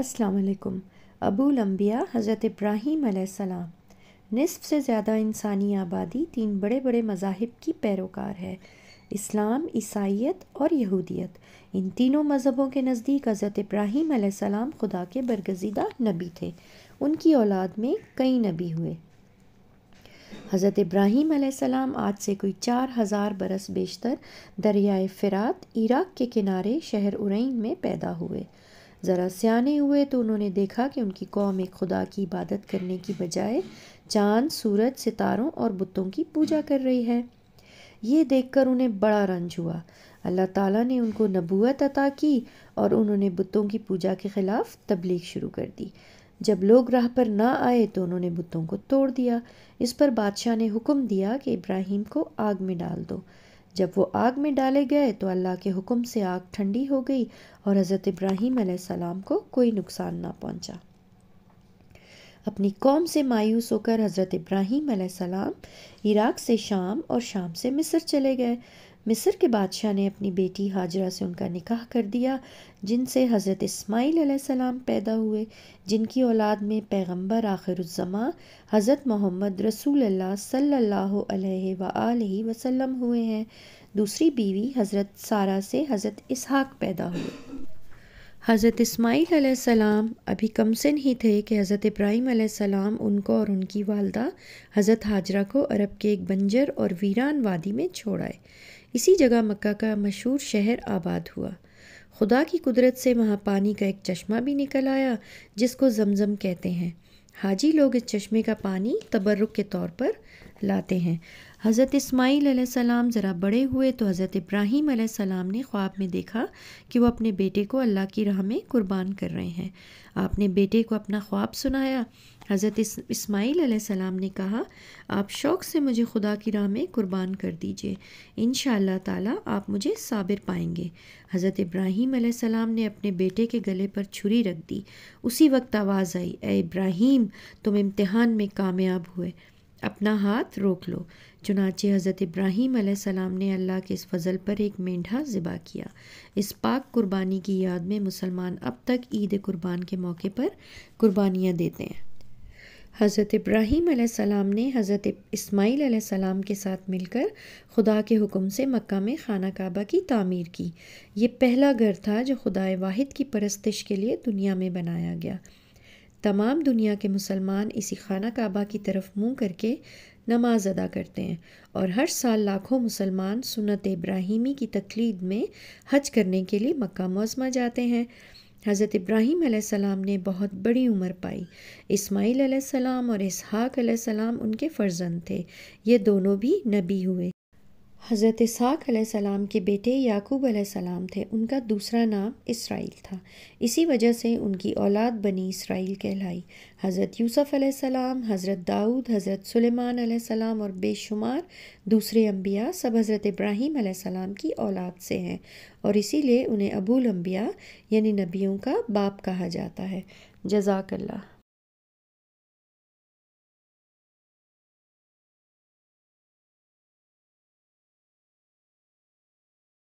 अस्सलाम वालेकुम अबूल अम्बिया हज़रत इब्राहीम अलैहिस्सलाम निसफ से ज़्यादा इंसानी आबादी तीन बड़े बड़े मज़ाहिब की पैरोकार है इस्लाम ईसाइत और यहूदियत इन तीनों मज़हबों के नज़दीक हज़रत इब्राहीम सलाम खुदा के बरगजीदा नबी थे उनकी औलाद में कई नबी हुए हज़रत इब्राहीम सलाम आज से कोई चार हज़ार बरस बेशतर दरियाए फ़िरात इराक़ के किनारे शहर उरैन में पैदा हुए ज़रा सियाने हुए तो उन्होंने देखा कि उनकी कौम एक खुदा की इबादत करने की बजाय चांद सूरज सितारों और बुतों की पूजा कर रही है ये देखकर उन्हें बड़ा रंज हुआ अल्लाह ताला ने उनको नबूत अता की और उन्होंने बुतों की पूजा के ख़िलाफ़ तबलीग शुरू कर दी जब लोग राह पर ना आए तो उन्होंने बुतों को तोड़ दिया इस पर बादशाह ने हुक्म दिया कि इब्राहिम को आग में डाल दो जब वो आग में डाले गए तो अल्लाह के हुक्म से आग ठंडी हो गई और हज़रत इब्राहिम सलाम को कोई नुकसान ना पहुंचा। अपनी कौम से मायूस होकर हज़रत इब्राहिम सलाम इराक से शाम और शाम से मिस्र चले गए मिस्र के बादशाह ने अपनी बेटी हाजरा से उनका निकाह कर दिया जिनसे हज़रत इस्माईल पैदा हुए जिनकी औलाद में पैगंबर आखिरुज़मा हज़रत मोहम्मद रसूल अल्लाह सल्लल्लाहु अलैहि वसल्लम वसल्लम हुए हैं दूसरी बीवी हज़रत सारा से हज़रत इसहाक पैदा हुए हज़रत इस्माईल अभी कम सिन ही थे कि हज़रत इब्राहीम उनको और उनकी वालदा हज़रत हाजरा को अरब के एक बंजर और वीरान वादी में छोड़ आए इसी जगह मक्का का मशहूर शहर आबाद हुआ खुदा की कुदरत से वहाँ पानी का एक चश्मा भी निकल आया जिसको जमजम कहते हैं हाजी लोग इस चश्मे का पानी तबर्रुक के तौर पर लाते हैं हज़रत इस्माईल सलाम ज़रा बड़े हुए तो हज़रत इब्राहीम सलाम ने ख्वाब में देखा कि वो अपने बेटे को अल्लाह की राह में कुर्बान कर रहे हैं आपने बेटे को अपना ख्वाब सुनाया हज़रत इस, इस्माईल ने कहा आप शौक़ से मुझे खुदा की राह में कुर्बान कर दीजिए इन ताला आप मुझे साबिर पाएंगे हज़रत इब्राहीम सलाम ने अपने बेटे के गले पर छुरी रख दी उसी वक्त आवाज़ आई ए इब्राहीम तुम इम्तहान में कामयाब हुए अपना हाथ रोक लो चुनाचे हज़रत इब्राहीम सलाम ने अल्लाह के इस फजल पर एक मेंढा ज़िबा किया इस पाक कुर्बानी की याद में मुसलमान अब तक ईद कुर्बान के मौके पर कुर्बानियाँ देते हैं हज़रत इब्राहीम सलाम ने हज़रत इस्माइल सलाम के साथ मिलकर खुदा के हुक्म से मक्का में खाना काबा की तामीर की ये पहला घर था जो खुदा वाहिद की परस्तिश के लिए दुनिया में बनाया गया तमाम दुनिया के मुसलमान इसी खाना काबा की तरफ मुंह करके नमाज अदा करते हैं और हर साल लाखों मुसलमान सुनत इब्राहिमी की तकलीद में हज करने के लिए मक्का मौजमा जाते हैं हज़रत इब्राहिम सलाम ने बहुत बड़ी उम्र पाई इस्माईल सलाम और इसहाक सलाम उनके फ़र्जंद थे ये दोनों भी नबी हुए हज़रत इसहाक सलाम के बेटे याकूब सलाम थे उनका दूसरा नाम इसराइल था इसी वजह से उनकी औलाद बनी इसराइल कहलाई हज़रत यूसुफ सलाम हज़रत दाऊद हज़रत सुलेमान सलाम और बेशुमार दूसरे अम्बिया सब हज़रत इब्राहीम सलाम की औलाद से हैं और इसीलिए उन्हें अबूल अम्बिया यानी नबियों का बाप कहा जाता है जजाकल्ला